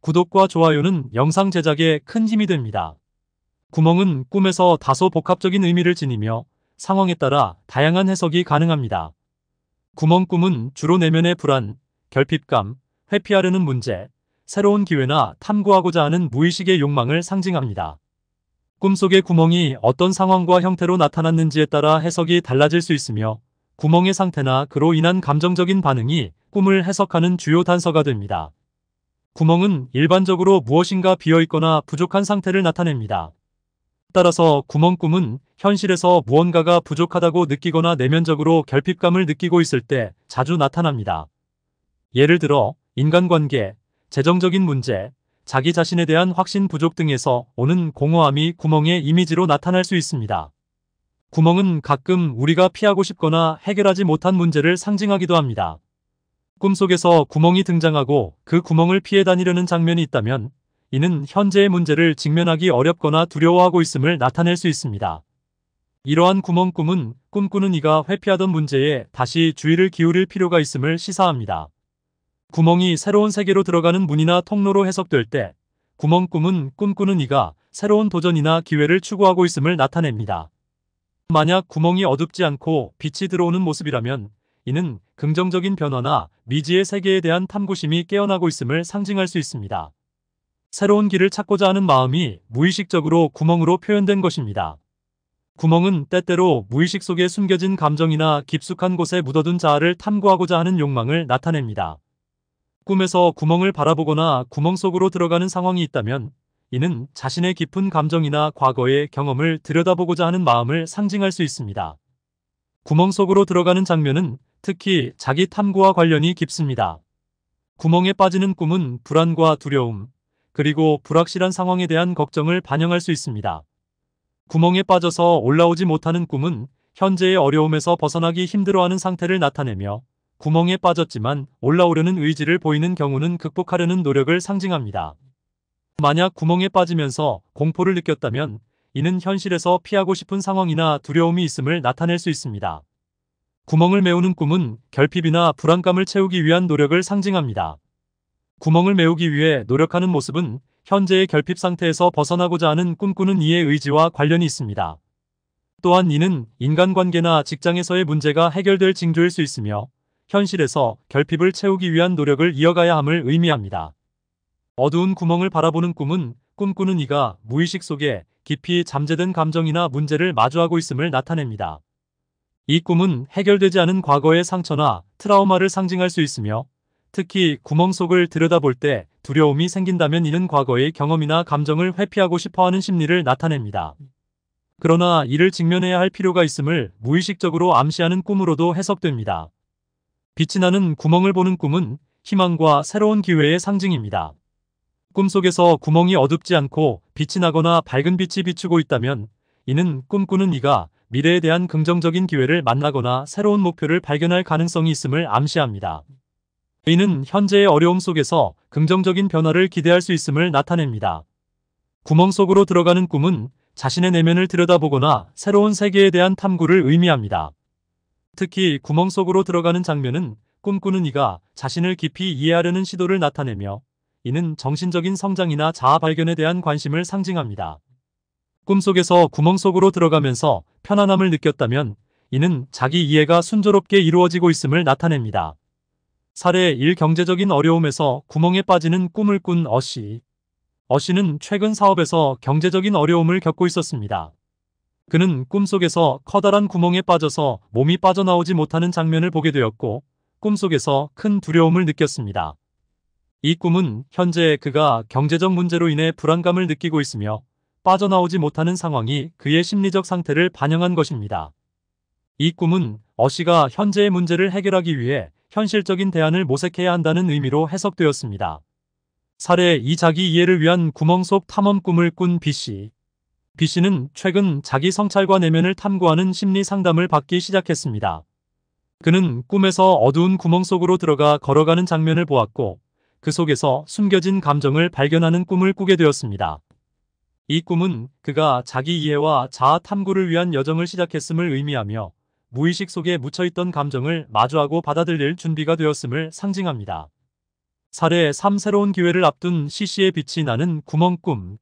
구독과 좋아요는 영상 제작에 큰 힘이 됩니다. 구멍은 꿈에서 다소 복합적인 의미를 지니며 상황에 따라 다양한 해석이 가능합니다. 구멍 꿈은 주로 내면의 불안, 결핍감, 회피하려는 문제, 새로운 기회나 탐구하고자 하는 무의식의 욕망을 상징합니다. 꿈속의 구멍이 어떤 상황과 형태로 나타났는지에 따라 해석이 달라질 수 있으며 구멍의 상태나 그로 인한 감정적인 반응이 꿈을 해석하는 주요 단서가 됩니다. 구멍은 일반적으로 무엇인가 비어있거나 부족한 상태를 나타냅니다. 따라서 구멍꿈은 현실에서 무언가가 부족하다고 느끼거나 내면적으로 결핍감을 느끼고 있을 때 자주 나타납니다. 예를 들어 인간관계, 재정적인 문제, 자기 자신에 대한 확신 부족 등에서 오는 공허함이 구멍의 이미지로 나타날 수 있습니다. 구멍은 가끔 우리가 피하고 싶거나 해결하지 못한 문제를 상징하기도 합니다. 꿈속에서 구멍이 등장하고 그 구멍을 피해 다니려는 장면이 있다면 이는 현재의 문제를 직면하기 어렵거나 두려워하고 있음을 나타낼 수 있습니다. 이러한 구멍 꿈은 꿈꾸는 이가 회피하던 문제에 다시 주의를 기울일 필요가 있음을 시사합니다. 구멍이 새로운 세계로 들어가는 문이나 통로로 해석될 때 구멍 꿈은 꿈꾸는 이가 새로운 도전이나 기회를 추구하고 있음을 나타냅니다. 만약 구멍이 어둡지 않고 빛이 들어오는 모습이라면 이는 긍정적인 변화나 미지의 세계에 대한 탐구심이 깨어나고 있음을 상징할 수 있습니다. 새로운 길을 찾고자 하는 마음이 무의식적으로 구멍으로 표현된 것입니다. 구멍은 때때로 무의식 속에 숨겨진 감정이나 깊숙한 곳에 묻어둔 자아를 탐구하고자 하는 욕망을 나타냅니다. 꿈에서 구멍을 바라보거나 구멍 속으로 들어가는 상황이 있다면 이는 자신의 깊은 감정이나 과거의 경험을 들여다보고자 하는 마음을 상징할 수 있습니다. 구멍 속으로 들어가는 장면은 특히 자기 탐구와 관련이 깊습니다. 구멍에 빠지는 꿈은 불안과 두려움, 그리고 불확실한 상황에 대한 걱정을 반영할 수 있습니다. 구멍에 빠져서 올라오지 못하는 꿈은 현재의 어려움에서 벗어나기 힘들어하는 상태를 나타내며 구멍에 빠졌지만 올라오려는 의지를 보이는 경우는 극복하려는 노력을 상징합니다. 만약 구멍에 빠지면서 공포를 느꼈다면 이는 현실에서 피하고 싶은 상황이나 두려움이 있음을 나타낼 수 있습니다. 구멍을 메우는 꿈은 결핍이나 불안감을 채우기 위한 노력을 상징합니다. 구멍을 메우기 위해 노력하는 모습은 현재의 결핍 상태에서 벗어나고자 하는 꿈꾸는 이의 의지와 관련이 있습니다. 또한 이는 인간관계나 직장에서의 문제가 해결될 징조일 수 있으며 현실에서 결핍을 채우기 위한 노력을 이어가야 함을 의미합니다. 어두운 구멍을 바라보는 꿈은 꿈꾸는 이가 무의식 속에 깊이 잠재된 감정이나 문제를 마주하고 있음을 나타냅니다. 이 꿈은 해결되지 않은 과거의 상처나 트라우마를 상징할 수 있으며 특히 구멍 속을 들여다볼 때 두려움이 생긴다면 이는 과거의 경험이나 감정을 회피하고 싶어하는 심리를 나타냅니다. 그러나 이를 직면해야 할 필요가 있음을 무의식적으로 암시하는 꿈으로도 해석됩니다. 빛이 나는 구멍을 보는 꿈은 희망과 새로운 기회의 상징입니다. 꿈속에서 구멍이 어둡지 않고 빛이 나거나 밝은 빛이 비추고 있다면 이는 꿈꾸는 이가 미래에 대한 긍정적인 기회를 만나거나 새로운 목표를 발견할 가능성이 있음을 암시합니다. 이는 현재의 어려움 속에서 긍정적인 변화를 기대할 수 있음을 나타냅니다. 구멍 속으로 들어가는 꿈은 자신의 내면을 들여다보거나 새로운 세계에 대한 탐구를 의미합니다. 특히 구멍 속으로 들어가는 장면은 꿈꾸는 이가 자신을 깊이 이해하려는 시도를 나타내며 이는 정신적인 성장이나 자아 발견에 대한 관심을 상징합니다. 꿈속에서 구멍 속으로 들어가면서 편안함을 느꼈다면 이는 자기 이해가 순조롭게 이루어지고 있음을 나타냅니다. 사례 1 경제적인 어려움에서 구멍에 빠지는 꿈을 꾼 어씨. 어씨는 최근 사업에서 경제적인 어려움을 겪고 있었습니다. 그는 꿈속에서 커다란 구멍에 빠져서 몸이 빠져나오지 못하는 장면을 보게 되었고 꿈속에서 큰 두려움을 느꼈습니다. 이 꿈은 현재 그가 경제적 문제로 인해 불안감을 느끼고 있으며 빠져나오지 못하는 상황이 그의 심리적 상태를 반영한 것입니다. 이 꿈은 어씨가 현재의 문제를 해결하기 위해 현실적인 대안을 모색해야 한다는 의미로 해석되었습니다. 사례 이 자기 이해를 위한 구멍 속 탐험 꿈을 꾼 B씨. B씨는 최근 자기 성찰과 내면을 탐구하는 심리 상담을 받기 시작했습니다. 그는 꿈에서 어두운 구멍 속으로 들어가 걸어가는 장면을 보았고 그 속에서 숨겨진 감정을 발견하는 꿈을 꾸게 되었습니다. 이 꿈은 그가 자기 이해와 자아 탐구를 위한 여정을 시작했음을 의미하며 무의식 속에 묻혀있던 감정을 마주하고 받아들일 준비가 되었음을 상징합니다. 사례 3 새로운 기회를 앞둔 시시의 빛이 나는 구멍꿈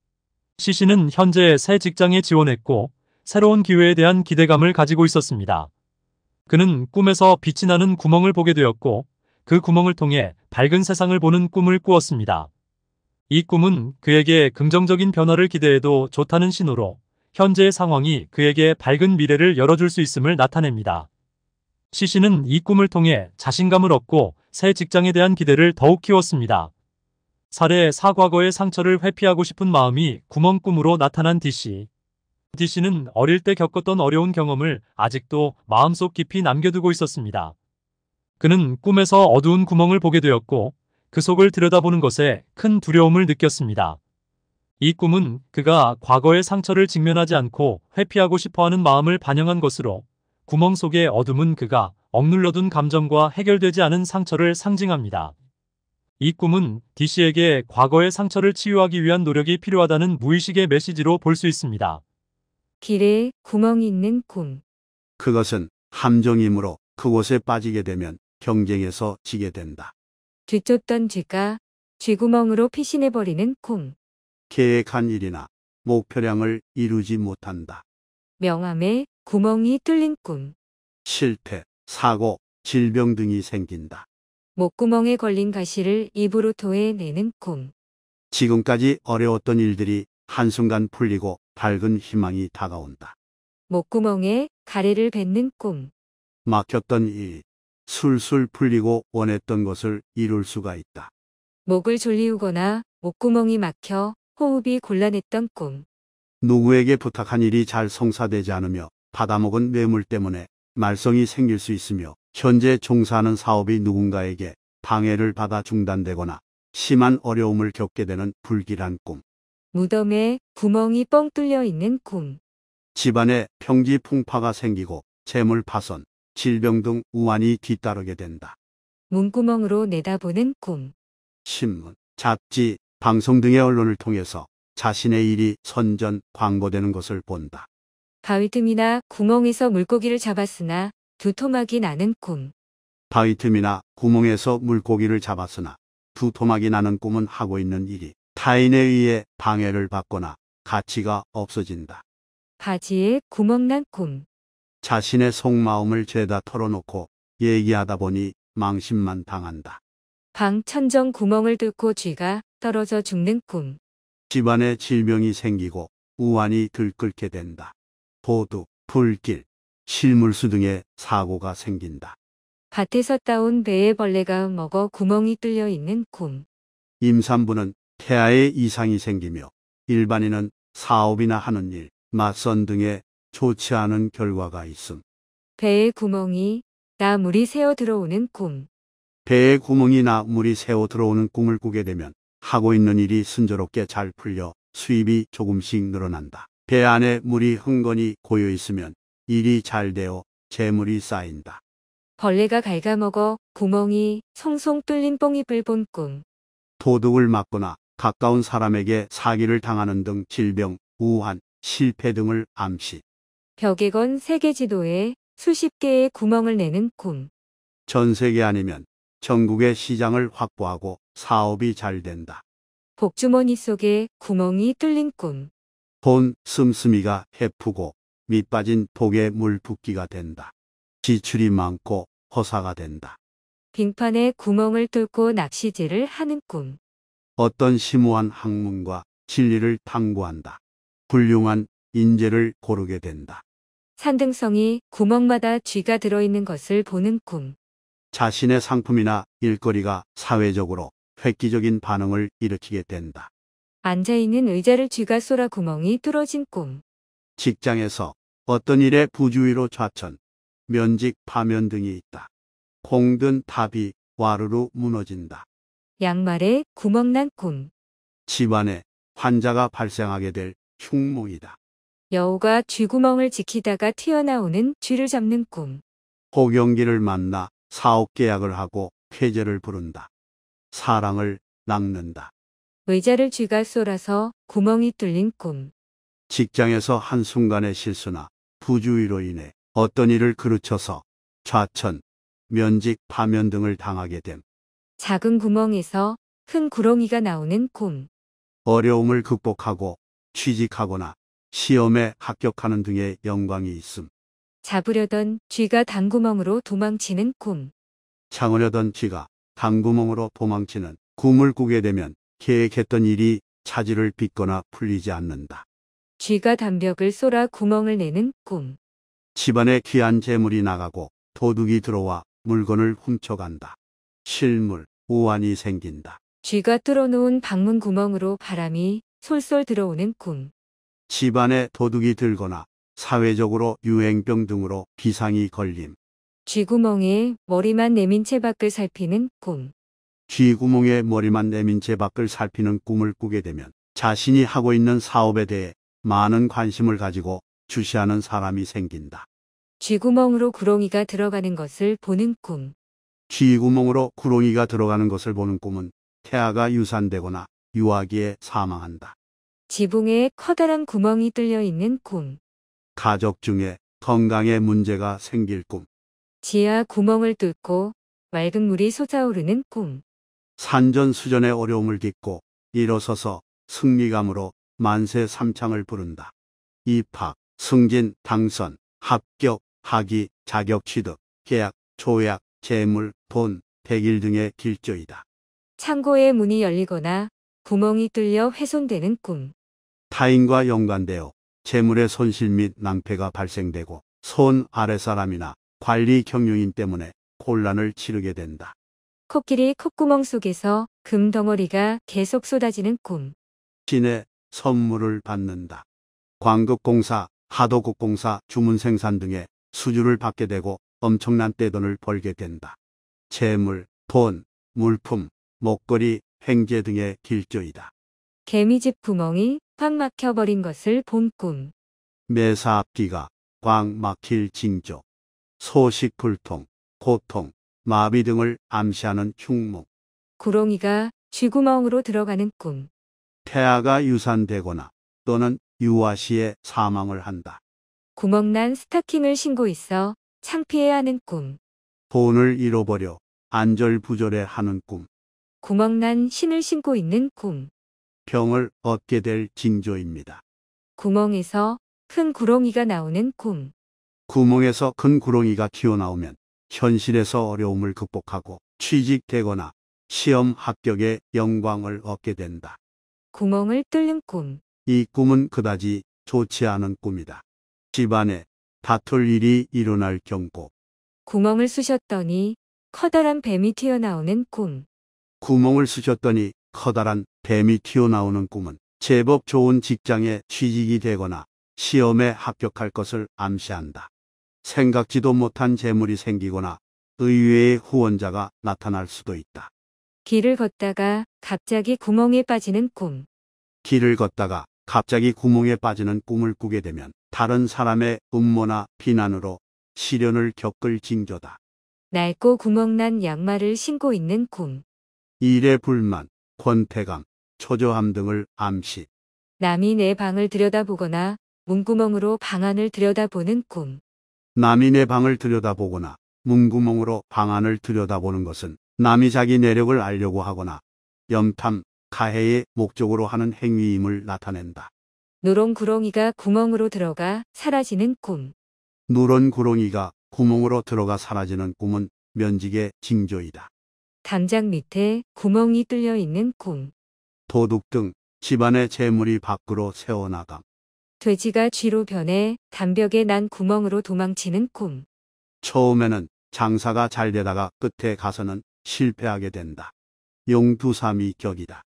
시시는 현재 새 직장에 지원했고 새로운 기회에 대한 기대감을 가지고 있었습니다. 그는 꿈에서 빛이 나는 구멍을 보게 되었고 그 구멍을 통해 밝은 세상을 보는 꿈을 꾸었습니다. 이 꿈은 그에게 긍정적인 변화를 기대해도 좋다는 신호로 현재의 상황이 그에게 밝은 미래를 열어줄 수 있음을 나타냅니다. 시신은이 꿈을 통해 자신감을 얻고 새 직장에 대한 기대를 더욱 키웠습니다. 사례 사과거의 상처를 회피하고 싶은 마음이 구멍 꿈으로 나타난 D 씨. D 씨는 어릴 때 겪었던 어려운 경험을 아직도 마음속 깊이 남겨두고 있었습니다. 그는 꿈에서 어두운 구멍을 보게 되었고 그 속을 들여다보는 것에 큰 두려움을 느꼈습니다. 이 꿈은 그가 과거의 상처를 직면하지 않고 회피하고 싶어하는 마음을 반영한 것으로 구멍 속의 어둠은 그가 억눌러둔 감정과 해결되지 않은 상처를 상징합니다. 이 꿈은 D씨에게 과거의 상처를 치유하기 위한 노력이 필요하다는 무의식의 메시지로 볼 수 있습니다. 길에 구멍이 있는 꿈. 그것은 함정이므로 그곳에 빠지게 되면 경쟁에서 지게 된다. 뒤쫓던 쥐가 쥐구멍으로 피신해버리는 꿈. 계획한 일이나 목표량을 이루지 못한다. 명함에 구멍이 뚫린 꿈. 실패, 사고, 질병 등이 생긴다. 목구멍에 걸린 가시를 입으로 토해내는 꿈. 지금까지 어려웠던 일들이 한순간 풀리고 밝은 희망이 다가온다. 목구멍에 가래를 뱉는 꿈. 막혔던 일, 술술 풀리고 원했던 것을 이룰 수가 있다. 목을 졸리우거나 목구멍이 막혀 호흡이 곤란했던 꿈. 누구에게 부탁한 일이 잘 성사되지 않으며 받아먹은 뇌물 때문에 말썽이 생길 수 있으며 현재 종사하는 사업이 누군가에게 방해를 받아 중단되거나 심한 어려움을 겪게 되는 불길한 꿈. 무덤에 구멍이 뻥 뚫려 있는 꿈. 집안에 평지 풍파가 생기고 재물 파손, 질병 등 우환이 뒤따르게 된다. 문구멍으로 내다보는 꿈. 신문, 잡지, 방송 등의 언론을 통해서 자신의 일이 선전, 광고되는 것을 본다. 바위 틈이나 구멍에서 물고기를 잡았으나 두토막이 나는 꿈. 바위 틈이나 구멍에서 물고기를 잡았으나 두토막이 나는 꿈은 하고 있는 일이 타인에 의해 방해를 받거나 가치가 없어진다. 바지에 구멍난 꿈. 자신의 속마음을 죄다 털어놓고 얘기하다 보니 망신만 당한다. 방 천정 구멍을 뚫고 쥐가 떨어져 죽는 꿈. 집안에 질병이 생기고 우환이 들끓게 된다. 도둑, 불길, 실물수 등의 사고가 생긴다. 밭에서 따온 배의 벌레가 먹어 구멍이 뚫려 있는 꿈. 임산부는 태아에 이상이 생기며 일반인은 사업이나 하는 일, 맞선 등의 좋지 않은 결과가 있음. 배의 구멍이 나 물이 새어 들어오는 꿈. 배의 구멍이 나 물이 새어 들어오는 꿈을 꾸게 되면 하고 있는 일이 순조롭게 잘 풀려 수입이 조금씩 늘어난다. 배 안에 물이 흥건히 고여 있으면 일이 잘 되어 재물이 쌓인다. 벌레가 갉아먹어 구멍이 송송 뚫린 뽕잎을 본 꿈. 도둑을 맞거나 가까운 사람에게 사기를 당하는 등 질병, 우한, 실패 등을 암시. 벽에 건 세계 지도에 수십 개의 구멍을 내는 꿈. 전 세계 아니면 전국의 시장을 확보하고 사업이 잘 된다. 복주머니 속에 구멍이 뚫린 꿈. 돈 씀씀이가 헤프고 밑 빠진 독에 물 붓기가 된다. 지출이 많고 허사가 된다. 빙판에 구멍을 뚫고 낚시질을 하는 꿈. 어떤 심오한 학문과 진리를 탐구한다. 훌륭한 인재를 고르게 된다. 산등성이 구멍마다 쥐가 들어있는 것을 보는 꿈. 자신의 상품이나 일거리가 사회적으로 획기적인 반응을 일으키게 된다. 앉아있는 의자를 쥐가 쏘라 구멍이 뚫어진 꿈. 직장에서 어떤 일에 부주의로 좌천, 면직 파면 등이 있다. 공든 탑이 와르르 무너진다. 양말에 구멍난 꿈. 집안에 환자가 발생하게 될 흉몽이다. 여우가 쥐구멍을 지키다가 튀어나오는 쥐를 잡는 꿈. 호경기를 만나 사업계약을 하고 쾌제를 부른다. 사랑을 낚는다. 의자를 쥐가 쏠아서 구멍이 뚫린 꿈. 직장에서 한순간의 실수나 부주의로 인해 어떤 일을 그르쳐서 좌천, 면직, 파면 등을 당하게 됨. 작은 구멍에서 큰 구렁이가 나오는 꿈. 어려움을 극복하고 취직하거나 시험에 합격하는 등의 영광이 있음. 잡으려던 쥐가 당구멍으로 도망치는 꿈. 창으려던 쥐가 당구멍으로 도망치는 꿈을 꾸게 되면 계획했던 일이 차질을 빚거나 풀리지 않는다. 쥐가 담벽을 쏘라 구멍을 내는 꿈. 집안에 귀한 재물이 나가고 도둑이 들어와 물건을 훔쳐간다. 실물, 우환이 생긴다. 쥐가 뚫어놓은 방문 구멍으로 바람이 솔솔 들어오는 꿈. 집안에 도둑이 들거나 사회적으로 유행병 등으로 비상이 걸림. 쥐구멍에 머리만 내민 채 밖을 살피는 꿈. 쥐구멍에 머리만 내민 채 밖을 살피는 꿈을 꾸게 되면 자신이 하고 있는 사업에 대해 많은 관심을 가지고 주시하는 사람이 생긴다. 쥐구멍으로 구렁이가 들어가는 것을 보는 꿈. 쥐구멍으로 구렁이가 들어가는 것을 보는 꿈은 태아가 유산되거나 유아기에 사망한다. 지붕에 커다란 구멍이 뚫려 있는 꿈. 가족 중에 건강에 문제가 생길 꿈. 지하 구멍을 뚫고 맑은 물이 솟아오르는 꿈. 산전수전의 어려움을 딛고 일어서서 승리감으로 만세 삼창을 부른다. 입학, 승진, 당선, 합격, 학위, 자격 취득, 계약, 조약, 재물, 돈, 백일 등의 길조이다. 창고의 문이 열리거나 구멍이 뚫려 훼손되는 꿈. 타인과 연관되어 재물의 손실 및 낭패가 발생되고 손 아래사람이나 관리 경유인 때문에 곤란을 치르게 된다. 코끼리 콧구멍 속에서 금 덩어리가 계속 쏟아지는 꿈. 신의 선물을 받는다. 광급공사, 하도급공사, 주문생산 등의 수주를 받게 되고 엄청난 떼돈을 벌게 된다. 재물, 돈, 물품, 목걸이, 행제 등의 길조이다. 개미집 구멍이 팍 막혀버린 것을 본 꿈. 매사 앞뒤가 꽉 막힐 징조, 소식 불통, 고통, 마비 등을 암시하는 흉목 구렁이가 쥐구멍으로 들어가는 꿈. 태아가 유산되거나 또는 유아시의 사망을 한다. 구멍난 스타킹을 신고 있어 창피해 하는 꿈. 돈을 잃어버려 안절부절해 하는 꿈. 구멍난 신을 신고 있는 꿈. 병을 얻게 될 징조입니다. 구멍에서 큰 구렁이가 나오는 꿈. 구멍에서 큰 구렁이가 튀어나오면 현실에서 어려움을 극복하고 취직되거나 시험 합격에 영광을 얻게 된다. 구멍을 뚫는 꿈. 이 꿈은 그다지 좋지 않은 꿈이다. 집안에 다툴 일이 일어날 경고. 구멍을 쑤셨더니 커다란 뱀이 튀어나오는 꿈. 구멍을 쑤셨더니 커다란 뱀이 튀어나오는 꿈은 제법 좋은 직장에 취직이 되거나 시험에 합격할 것을 암시한다. 생각지도 못한 재물이 생기거나 의외의 후원자가 나타날 수도 있다. 길을 걷다가 갑자기 구멍에 빠지는 꿈. 길을 걷다가 갑자기 구멍에 빠지는 꿈을 꾸게 되면 다른 사람의 음모나 비난으로 시련을 겪을 징조다. 낡고 구멍난 양말을 신고 있는 꿈. 일의 불만, 권태감, 초조함 등을 암시. 남이 내 방을 들여다보거나 문구멍으로 방 안을 들여다보는 꿈. 남이 내 방을 들여다보거나 문구멍으로 방 안을 들여다보는 것은 남이 자기 내력을 알려고 하거나 염탐, 가해의 목적으로 하는 행위임을 나타낸다. 누렁구렁이가 구멍으로 들어가 사라지는 꿈. 누런 구렁이가 구멍으로 들어가 사라지는 꿈은 면직의 징조이다. 담장 밑에 구멍이 뚫려 있는 꿈. 도둑 등 집안의 재물이 밖으로 새어나감. 돼지가 쥐로 변해 담벽에 난 구멍으로 도망치는 꿈. 처음에는 장사가 잘 되다가 끝에 가서는 실패하게 된다. 용두삼이 격이다.